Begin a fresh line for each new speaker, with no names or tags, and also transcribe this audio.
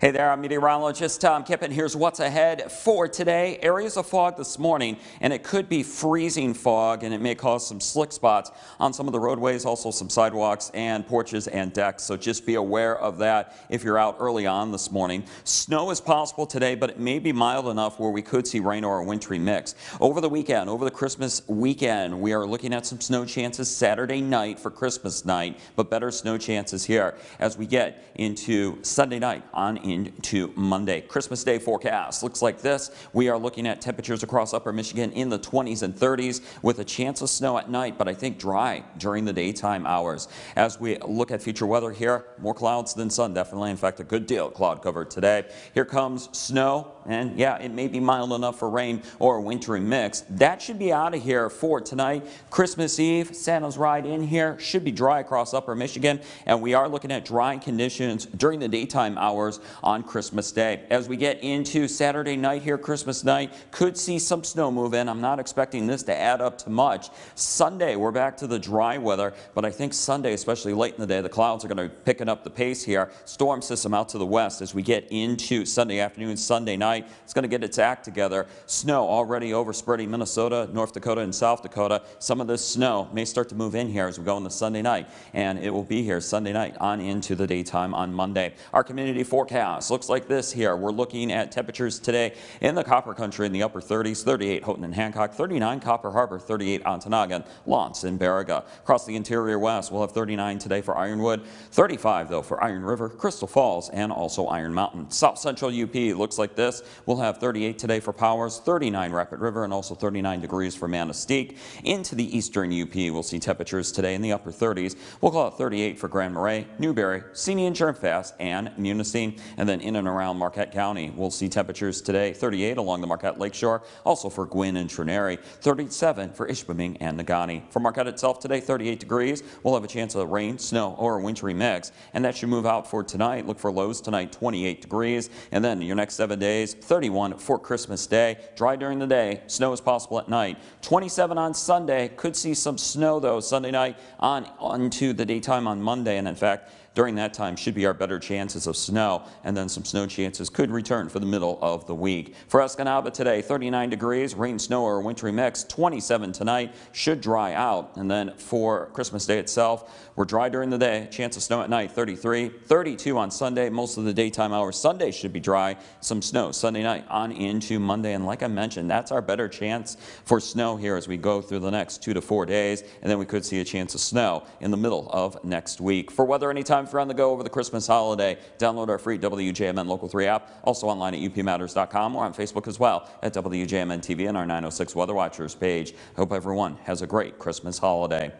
Hey there, I'm meteorologist Tom Kippen. Here's what's ahead for today. Areas of fog this morning, and it could be freezing fog, and it may cause some slick spots on some of the roadways, also some sidewalks and porches and decks. So just be aware of that if you're out early on this morning. Snow is possible today, but it may be mild enough where we could see rain or a wintry mix. Over the weekend, over the Christmas weekend, we are looking at some snow chances Saturday night for Christmas night, but better snow chances here as we get into Sunday night on into Monday. Christmas Day forecast looks like this. We are looking at temperatures across upper Michigan in the 20s and 30s with a chance of snow at night, but I think dry during the daytime hours. As we look at future weather here, more clouds than sun, definitely. In fact, a good deal of cloud cover today. Here comes snow, and yeah, it may be mild enough for rain or a wintry mix. That should be out of here for tonight. Christmas Eve, Santa's ride in here. Should be dry across upper Michigan, and we are looking at dry conditions during the daytime hours on Christmas Day. As we get into Saturday night here, Christmas night, could see some snow move in. I'm not expecting this to add up to much. Sunday, we're back to the dry weather, but I think Sunday, especially late in the day, the clouds are going to be picking up the pace here. Storm system out to the west as we get into Sunday afternoon, Sunday night. It's going to get its act together. Snow already overspreading Minnesota, North Dakota, and South Dakota. Some of this snow may start to move in here as we go into Sunday night, and it will be here Sunday night on into the daytime on Monday. Our community forecast Llanos. Looks like this here. We're looking at temperatures today in the Copper Country in the upper 30s, 38 Houghton and Hancock, 39 Copper Harbor, 38 Ontonagon, Launce and Barriga. Across the interior west, we'll have 39 today for Ironwood, 35 though for Iron River, Crystal Falls, and also Iron Mountain. South Central UP looks like this. We'll have 38 today for Powers, 39 Rapid River, and also 39 degrees for Manistee. Into the eastern UP, we'll see temperatures today in the upper 30s. We'll call it 38 for Grand Marais, Newberry, Senior and Germfast, and Munising. And then in and around Marquette County, we'll see temperatures today 38 along the Marquette Lakeshore, also for Gwin and Trinary, 37 for Ishpeming and Nagani. For Marquette itself today, 38 degrees. We'll have a chance of rain, snow, or a wintry mix, and that should move out for tonight. Look for lows tonight, 28 degrees, and then your next seven days, 31 for Christmas Day. Dry during the day, snow is possible at night. 27 on Sunday, could see some snow though Sunday night on onto the daytime on Monday, and in fact, during that time should be our better chances of snow, and then some snow chances could return for the middle of the week. For Escanaba today, 39 degrees, rain, snow, or wintry mix, 27 tonight, should dry out. And then for Christmas Day itself, we're dry during the day, chance of snow at night, 33, 32 on Sunday, most of the daytime hours. Sunday should be dry, some snow Sunday night on into Monday. And like I mentioned, that's our better chance for snow here as we go through the next two to four days, and then we could see a chance of snow in the middle of next week. For weather anytime Time if you're on the go over the Christmas holiday. Download our free WJMN Local 3 app, also online at upmatters.com or on Facebook as well at WJMN TV and our 906 Weather Watchers page. Hope everyone has a great Christmas holiday.